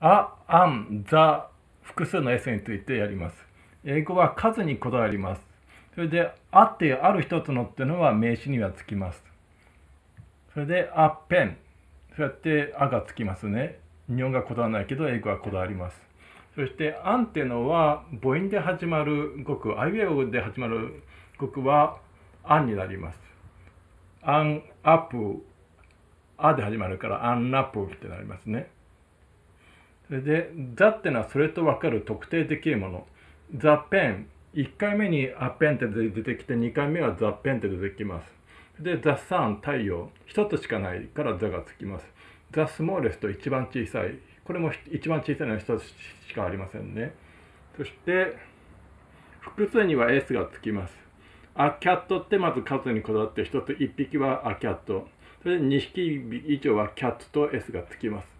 あ、あん、ざ、複数の S についてやります。英語は数にこだわります。それで、あってある一つのっていうのは名詞にはつきます。それで、あ、ペン。そうやって、あがつきますね。日本がこだわらないけど、英語はこだわります。そして、あんっていうのは、母音で始まる語句、あイウえおで始まる語句は、あんになります。あん、アップ、あで始まるから、あんラップってなりますね。それで、ザってのはそれとわかる特定できるもの。ザペン。1回目にアペンって出てきて、2回目はザペンって出てきます。で、ザサン、太陽。1つしかないからザがつきます。ザスモーレスト、一番小さい。これも一番小さいのは1つしかありませんね。そして、複数には S がつきます。アキャットってまず数にこだわって、1つ1匹はアキャット。それで2匹以上はキャットと S がつきます。